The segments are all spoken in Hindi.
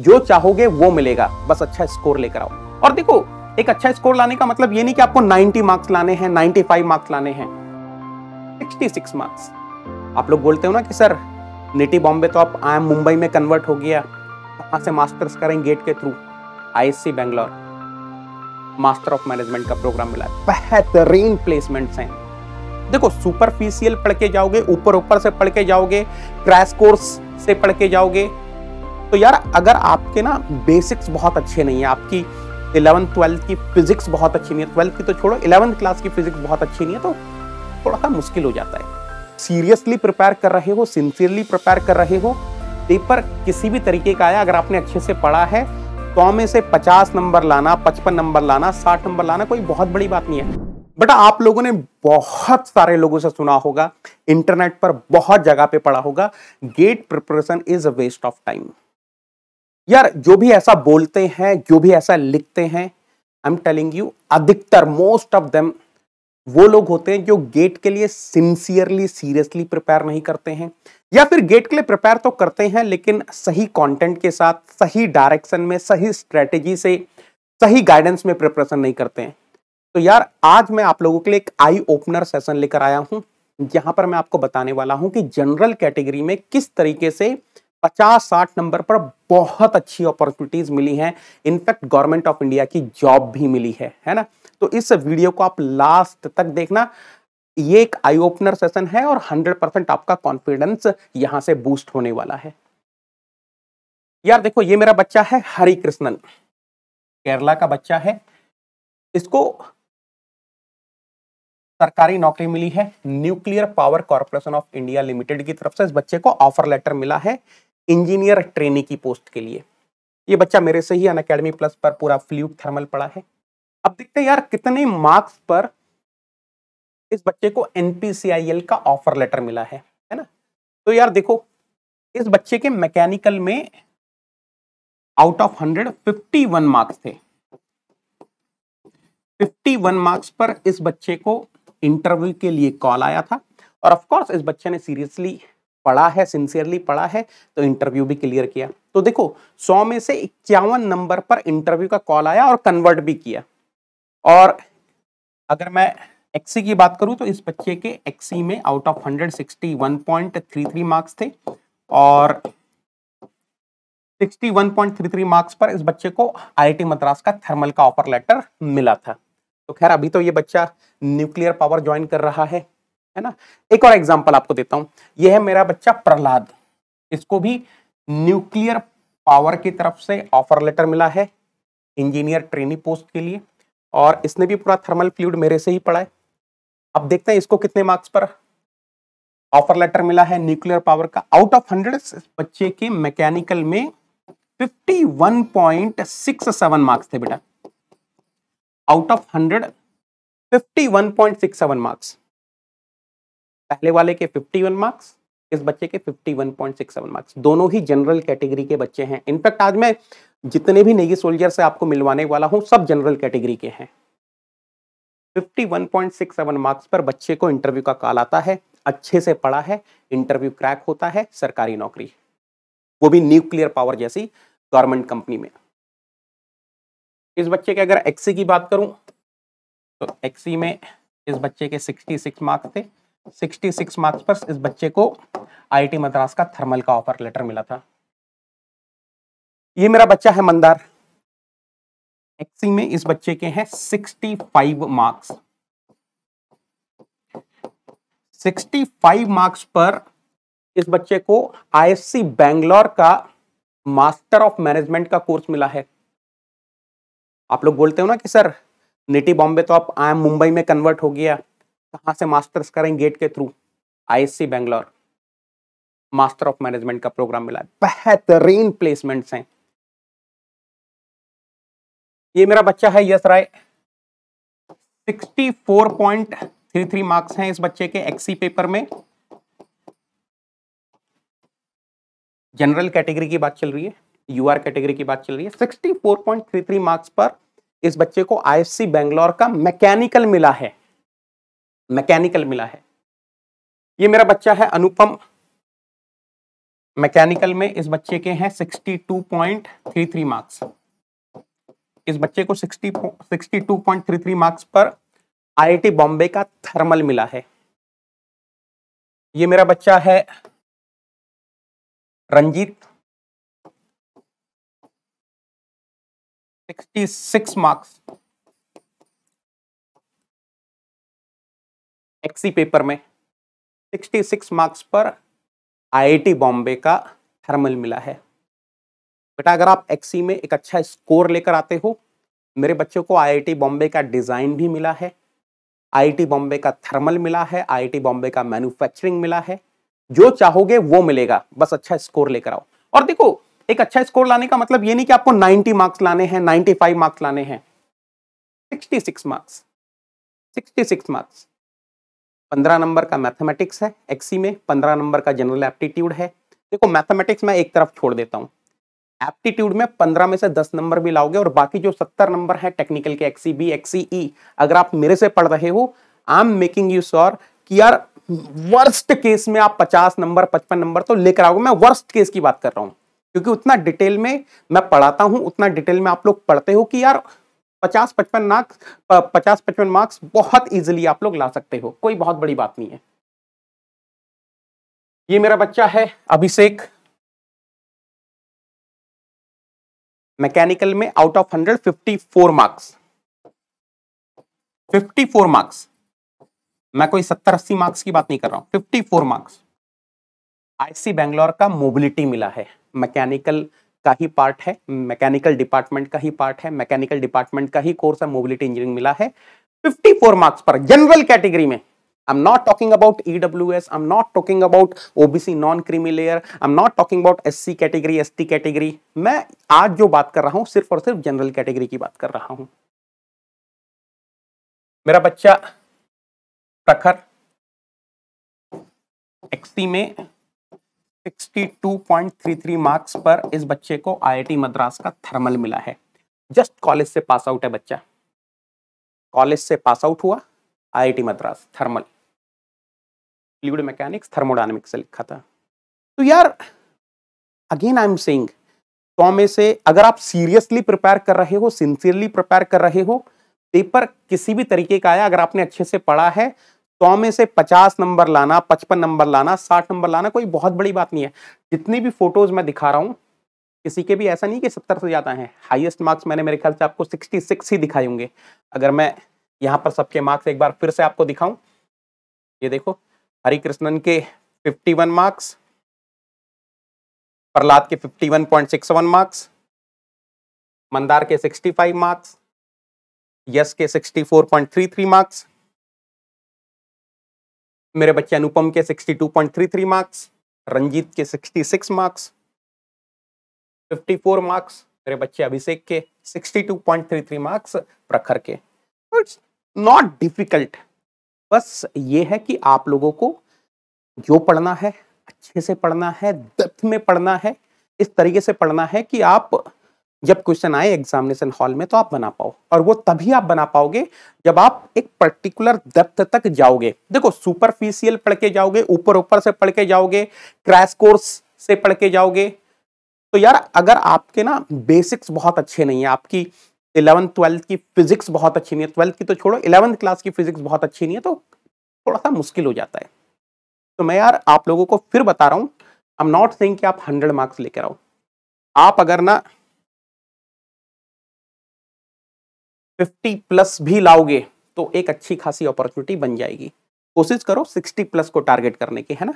जो चाहोगे वो मिलेगा बस अच्छा स्कोर लेकर आओ और देखो एक अच्छा स्कोर लाने का मतलब ये नहीं कि आपको 90 मार्क्स लाने हैं 95 मार्क्स लाने हैं 66 मार्क्स आप लोग बोलते हो ना कि सर निटी बॉम्बे तो आप आई एम मुंबई में कन्वर्ट हो गया कहाँ से मास्टर्स करें गेट के through IISc Bangalore master of management का प्रोग्राम मिला बेहतरीन प्लेसमेंट्स हैं देखो सुपरफिशियल पढ़ के जाओगे ऊपर ऊपर से पढ़ के जाओगे क्रैश कोर्स से पढ़ के जाओगे तो यार अगर आपके ना बेसिक्स बहुत अच्छे नहीं है आपकी इलेवंथ ट्वेल्थ की फिजिक्स बहुत अच्छी नहीं है ट्वेल्थ की तो छोड़ो इलेवंथ क्लास की फिजिक्स बहुत अच्छी नहीं है तो थोड़ा सा मुश्किल हो जाता है सीरियसली प्रिपेयर कर रहे हो सिंसियरली प्रिपेयर कर रहे हो पेपर किसी भी तरीके का आया अगर आपने अच्छे से पढ़ा है तो में से 50 नंबर लाना 55 नंबर लाना 60 नंबर लाना कोई बहुत बड़ी बात नहीं है बट आप लोगों ने बहुत सारे लोगों से सुना होगा इंटरनेट पर बहुत जगह पे पढ़ा होगा GATE preparation is a waste of time यार जो भी ऐसा बोलते हैं जो भी ऐसा लिखते हैं आई एम टेलिंग यू अधिकतर मोस्ट ऑफ देम वो लोग होते हैं जो गेट के लिए सिंसियरली सीरियसली प्रिपेयर नहीं करते हैं या फिर गेट के लिए प्रिपेयर तो करते हैं लेकिन सही कंटेंट के साथ सही डायरेक्शन में सही स्ट्रेटेजी से सही गाइडेंस में प्रिपरेशन नहीं करते हैं तो यार आज मैं आप लोगों के लिए एक आई ओपनर सेशन लेकर आया हूं जहां पर मैं आपको बताने वाला हूं कि जनरल कैटेगरी में किस तरीके से पचास साठ नंबर पर बहुत अच्छी अपॉर्चुनिटीज मिली हैं इनफैक्ट गवर्नमेंट ऑफ इंडिया की जॉब भी मिली है है ना तो इस वीडियो को आप लास्ट तक देखना ये एक आई ओपनर सेशन है और 100 परसेंट आपका कॉन्फिडेंस यहां से बूस्ट होने वाला है यार देखो ये मेरा बच्चा है हरी कृष्णन केरला का बच्चा है इसको सरकारी नौकरी मिली है nuclear power corporation of India limited की तरफ से इस बच्चे को ऑफर लेटर मिला है इंजीनियर ट्रेनी की पोस्ट के लिए ये बच्चा मेरे से ही अन अकेडमी प्लस पर पूरा फ्ल्यूक थर्मल पड़ा है अब देखते हैं यार कितने मार्क्स पर इस बच्चे को एनपीसीआईएल का ऑफर लेटर मिला है है ना तो यार देखो इस बच्चे के मैकेनिकल में out of hundred fifty one marks थे फिफ्टी वन मार्क्स पर इस बच्चे को इंटरव्यू के लिए कॉल आया था और ऑफकोर्स इस बच्चे ने सीरियसली पढ़ा है सिंसियरली पढ़ा है तो इंटरव्यू भी क्लियर किया तो देखो सौ में से इक्यावन नंबर पर इंटरव्यू का कॉल आया और कन्वर्ट भी किया और अगर मैं एक्सी की बात करूं तो इस बच्चे के एक्सी में आउट ऑफ 161.33 मार्क्स थे और 61.33 मार्क्स पर इस बच्चे को आईआईटी मद्रास का थर्मल का ऑफर लेटर मिला था तो खैर अभी तो ये बच्चा न्यूक्लियर पावर ज्वाइन कर रहा है है ना एक और एग्जाम्पल आपको देता हूं यह है मेरा बच्चा प्रहलाद इसको भी न्यूक्लियर पावर की तरफ से ऑफर लेटर मिला है इंजीनियर ट्रेनी पोस्ट के लिए और इसने भी पूरा थर्मल फ्लूड मेरे से ही पढ़ा है अब देखते हैं इसको कितने मार्क्स पर ऑफर लेटर मिला है न्यूक्लियर पावर का आउट ऑफ हंड्रेड बच्चे के मैकेनिकल में 51.67 मार्क्स थे बेटा आउट ऑफ हंड्रेड 51.67 मार्क्स पहले वाले के 51 मार्क्स इस बच्चे के 51.67 मार्क्स दोनों ही जनरल कैटेगरी के बच्चे हैं इनफैक्ट आज मैं जितने भी नेगी सोल्जर से आपको मिलवाने वाला हूं सब जनरल कैटेगरी के हैं 51.67 मार्क्स पर बच्चे को इंटरव्यू का कॉल आता है अच्छे से पढ़ा है इंटरव्यू क्रैक होता है सरकारी नौकरी वो भी न्यूक्लियर पावर जैसी गवर्नमेंट कंपनी में इस बच्चे के अगर एक्सी e की बात करूं तो एक्सी e में इस बच्चे के 66 मार्क्स थे 66 मार्क्स पर इस बच्चे को आईटी मद्रास का थर्मल का ऑफर लेटर मिला था ये मेरा बच्चा है मंदार एक्सी में इस बच्चे के हैं 65 मार्क्स 65 मार्क्स पर इस बच्चे को आईएससी बैंगलोर का मास्टर ऑफ मैनेजमेंट का कोर्स मिला है आप लोग बोलते हो ना कि सर नेटी बॉम्बे तो आप आई एम मुंबई में कन्वर्ट हो गया कहाँ से मास्टर्स करें गेट के through IISc Bangalore master of management का प्रोग्राम मिला बेहतरीन प्लेसमेंट्स हैं ये मेरा बच्चा है यस राय 64.33 मार्क्स हैं इस बच्चे के एक्सी पेपर में जनरल कैटेगरी की बात चल रही है यूआर कैटेगरी की बात चल रही है 64.33 मार्क्स पर इस बच्चे को सी बेंगलोर का मैकेनिकल मिला है मैकेनिकल मिला है ये मेरा बच्चा है अनुपम मैकेनिकल में इस बच्चे के हैं 62.33 मार्क्स इस बच्चे को 60 62.33 मार्क्स पर आईआईटी बॉम्बे का थर्मल मिला है ये मेरा बच्चा है रंजीत 66 मार्क्स एक्सी पेपर में 66 मार्क्स पर आईआईटी बॉम्बे का थर्मल मिला है बेटा अगर आप एक्सी में एक अच्छा स्कोर लेकर आते हो मेरे बच्चों को आईआईटी बॉम्बे का डिज़ाइन भी मिला है आईआईटी बॉम्बे का थर्मल मिला है आईआईटी बॉम्बे का मैन्युफैक्चरिंग मिला है जो चाहोगे वो मिलेगा बस अच्छा स्कोर लेकर आओ और देखो एक अच्छा स्कोर लाने का मतलब ये नहीं कि आपको नाइनटी मार्क्स लाने हैं 95 मार्क्स लाने हैं सिक्स मार्क्स सिक्स मार्क्स पंद्रह नंबर का मैथमेटिक्स है एक्सी में पंद्रह नंबर का जनरल एप्टीट्यूड है देखो मैथमेटिक्स मैं एक तरफ छोड़ देता हूँ एप्टीट्यूड में पंद्रह में से दस नंबर भी लाओगे और बाकी जो सत्तर नंबर है टेक्निकल के एक्सी बी एक्सी ई अगर आप मेरे से पढ़ रहे हो I am making you sure कि यार वर्स्ट केस में आप पचास नंबर पचपन नंबर तो लेकर आओगे मैं वर्स्ट केस की बात कर रहा हूँ क्योंकि उतना डिटेल में मैं पढ़ाता हूँ उतना डिटेल में आप लोग पढ़ते हो कि यार पचास पचपन मार्क्स पचास पचपन मार्क्स बहुत इजिली आप लोग ला सकते हो कोई बहुत बड़ी बात नहीं है ये मेरा बच्चा है अभिषेक मैकेनिकल में out of hundred fifty four marks fifty four marks मैं कोई सत्तर अस्सी मार्क्स की बात नहीं कर रहा हूं fifty four marks IISc Bangalore का मोबिलिटी मिला है मैकेनिकल का ही पार्ट है मैकेनिकल डिपार्टमेंट का ही पार्ट है मैकेनिकल डिपार्टमेंट का ही कोर्स है मोबिलिटी इंजीनियरिंग मिला है 54 मार्क्स पर जनरल कैटेगरी में I am not talking about EWS I am not talking about OBC non creamy layer I am not talking about S C category S T category मैं आज जो बात कर रहा हूं सिर्फ और सिर्फ जनरल कैटेगरी की बात कर रहा हूं मेरा बच्चा प्रखर एक्सटी में 62.33 मार्क्स पर इस बच्चे को आईआईटी मद्रास का थर्मल मिला है जस्ट कॉलेज से पास आउट है बच्चा कॉलेज से पास आउट हुआ IIT Madras thermal fluid mechanics thermodynamics से लिखा था तो यार अगेन आई एम सेइंग तो में से अगर आप सीरियसली प्रिपेयर कर रहे हो सिंसियरली प्रिपेयर कर रहे हो पेपर किसी भी तरीके का आया अगर आपने अच्छे से पढ़ा है सौ में से पचास नंबर लाना पचपन नंबर लाना साठ नंबर लाना कोई बहुत बड़ी बात नहीं है जितनी भी फोटोज मैं दिखा रहा हूँ किसी के भी ऐसा नहीं कि सत्तर से ज़्यादा हैं हाइएस्ट मार्क्स मैंने मेरे ख्याल से आपको सिक्सटी सिक्स ही दिखाए होंगे अगर मैं यहाँ पर सबके मार्क्स एक बार फिर से आपको दिखाऊं ये देखो हरी कृष्णन के वन मार्क्स प्रहलाद के fifty one point six one marks Mandar के सिक्सटी फाइव मार्क्स यस के sixty four point three three marks मेरे बच्चे अनुपम के 62.33 मार्क्स रंजीत के 66 मार्क्स 54 मार्क्स मेरे बच्चे अभिषेक के 62.33 मार्क्स प्रखर के इट्स नॉट डिफिकल्ट बस ये है कि आप लोगों को जो पढ़ना है अच्छे से पढ़ना है डेप्थ में पढ़ना है इस तरीके से पढ़ना है कि आप जब क्वेश्चन आए एग्जामिनेशन हॉल में तो आप बना पाओ और वो तभी आप बना पाओगे जब आप एक पर्टिकुलर डेप्थ तक जाओगे देखो सुपरफिशियल पढ़ के जाओगे ऊपर ऊपर से पढ़ के जाओगे क्रैश कोर्स से पढ़ के जाओगे तो यार अगर आपके ना बेसिक्स बहुत अच्छे नहीं है आपकी इलेवंथ ट्वेल्थ की फिजिक्स बहुत अच्छी नहीं है ट्वेल्थ की तो छोड़ो इलेवंथ क्लास की फिजिक्स बहुत अच्छी नहीं है तो थोड़ा सा मुश्किल हो जाता है तो मैं यार आप लोगों को फिर बता रहा हूँ आई एम नॉट सेइंग कि आप हंड्रेड मार्क्स लेकर आओ आप अगर ना फिफ्टी प्लस भी लाओगे तो एक अच्छी खासी अपॉर्चुनिटी बन जाएगी कोशिश करो सिक्सटी प्लस को टारगेट करने की है ना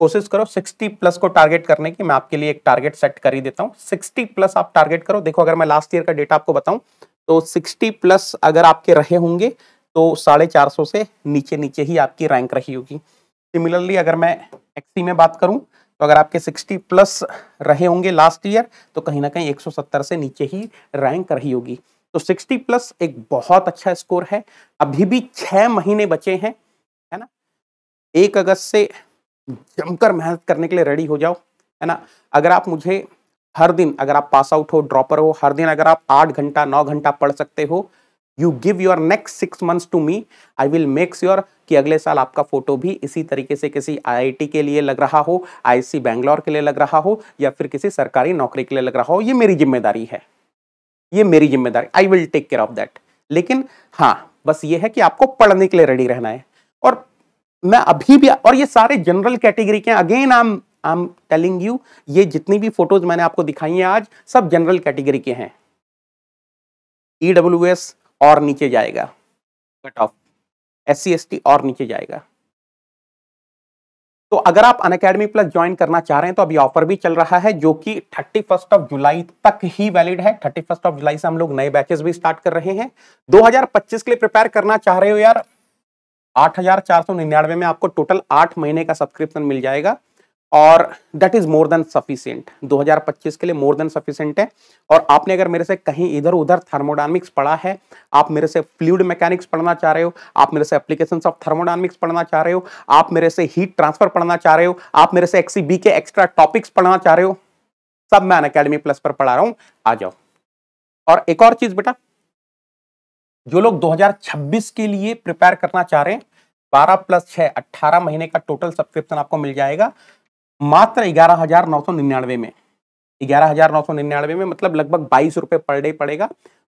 कोशिश करो सिक्सटी प्लस को टारगेट करने की मैं आपके लिए एक टारगेट सेट कर ही देता हूँ सिक्सटी प्लस आप टारगेट करो देखो अगर मैं लास्ट ईयर का डेटा आपको बताऊँ तो सिक्सटी प्लस अगर आपके रहे होंगे तो साढ़े चार सौ से नीचे नीचे ही आपकी रैंक रही होगी सिमिलरली अगर मैं एक्सी में बात करूँ तो अगर आपके 60 प्लस रहे होंगे लास्ट ईयर तो कहीं ना कहीं एक से नीचे ही रैंक रही होगी तो 60 प्लस एक बहुत अच्छा स्कोर है अभी भी छः महीने बचे हैं है ना एक अगस्त से जमकर मेहनत करने के लिए रेडी हो जाओ है ना अगर आप मुझे हर दिन अगर आप पास आउट हो ड्रॉपर हो हर दिन अगर आप आठ घंटा नौ घंटा पढ़ सकते हो you give your next six months to me I will make sure कि अगले साल आपका फोटो भी इसी तरीके से किसी आई के लिए लग रहा हो आई बैंगलोर के लिए लग रहा हो या फिर किसी सरकारी नौकरी के लिए लग रहा हो ये मेरी जिम्मेदारी है ये मेरी जिम्मेदारी I will take care of that लेकिन हाँ बस ये है कि आपको पढ़ने के लिए रेडी रहना है और मैं अभी भी और ये सारे जनरल कैटेगरी के अगेन आम आई एम टेलिंग यू ये जितनी भी फोटोज मैंने आपको दिखाई हैं आज सब जनरल कैटेगरी के हैं ई डब्ल्यू एस और नीचे जाएगा cut off S C S T और नीचे जाएगा तो अगर आप अन अकेडमी प्लस ज्वाइन करना चाह रहे हैं तो अभी ऑफर भी चल रहा है जो कि थर्टी फर्स्ट ऑफ जुलाई तक ही वैलिड है थर्टी फर्स्ट ऑफ जुलाई से हम लोग नए बैचेस भी स्टार्ट कर रहे हैं 2025 के लिए प्रिपेयर करना चाह रहे हो यार निन्यानवे में आपको टोटल आठ महीने का सब्सक्रिप्शन मिल जाएगा और that is more than sufficient 2025 के लिए मोर देन सफिशियंट है और आपने अगर मेरे से कहीं इधर उधर थर्मोडाइनमिक्स पढ़ा है आप मेरे से फ्लूड मैकेनिक्स पढ़ना चाह रहे हो आप मेरे से एप्लीकेशन ऑफ थर्मोडाइनमिक्स पढ़ना चाह रहे हो आप मेरे से हीट ट्रांसफर पढ़ना चाह रहे हो आप मेरे से एक्सी के एक्स्ट्रा टॉपिक्स पढ़ना चाह रहे हो सब मैं अनकेडमी प्लस पर पढ़ा रहा हूँ आ जाओ और एक और चीज़ बेटा जो लोग 2026 के लिए प्रिपेयर करना चाह रहे हैं बारह प्लस 6, अट्ठारह महीने का टोटल सब्सक्रिप्शन आपको मिल जाएगा मात्र ग्यारह हजार नौ सौ निन्यानवे में ग्यारह हजार नौ सौ निन्यानवे में मतलब लगभग बाईस रुपए पर डे पड़ेगा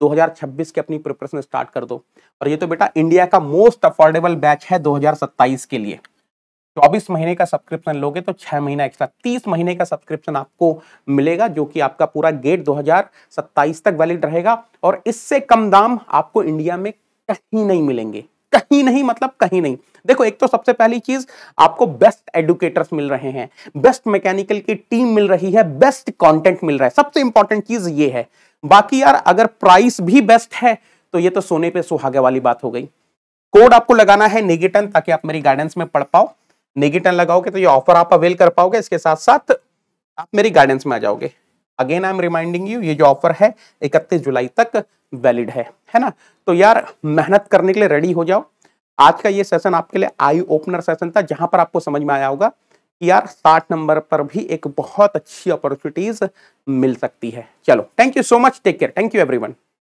2026 के अपनी प्रिपरेशन स्टार्ट कर दो और ये तो बेटा इंडिया का मोस्ट अफोर्डेबल बैच है 2027 के लिए 24 महीने का सब्सक्रिप्शन लोगे तो 6 महीना एक्स्ट्रा 30 महीने का सब्सक्रिप्शन आपको मिलेगा जो कि आपका पूरा गेट 2027 तक वैलिड रहेगा और इससे कम दाम आपको इंडिया में कहीं नहीं मिलेंगे कहीं नहीं मतलब कहीं नहीं देखो एक तो सबसे पहली चीज आपको बेस्ट एडुकेटर्स मिल रहे हैं बेस्ट मैकेनिकल की टीम मिल रही है बेस्ट कॉन्टेंट मिल रहा है सबसे इंपॉर्टेंट चीज ये है बाकी यार अगर प्राइस भी बेस्ट है तो ये तो सोने पे सुहागे वाली बात हो गई कोड आपको लगाना है निगेटन ताकि आप मेरी गाइडेंस में पढ़ पाओ निगेटन लगाओगे तो ये ऑफर आप अवेल कर पाओगे इसके साथ साथ आप मेरी गाइडेंस में आ जाओगे again I am reminding you ये जो ऑफर है इकतीस जुलाई तक वैलिड है है ना तो यार मेहनत करने के लिए रेडी हो जाओ आज का ये सेशन आपके लिए आई ओपनर सेशन था जहां पर आपको समझ में आया होगा कि यार साठ नंबर पर भी एक बहुत अच्छी अपॉर्चुनिटीज मिल सकती है चलो thank you so much take care thank you everyone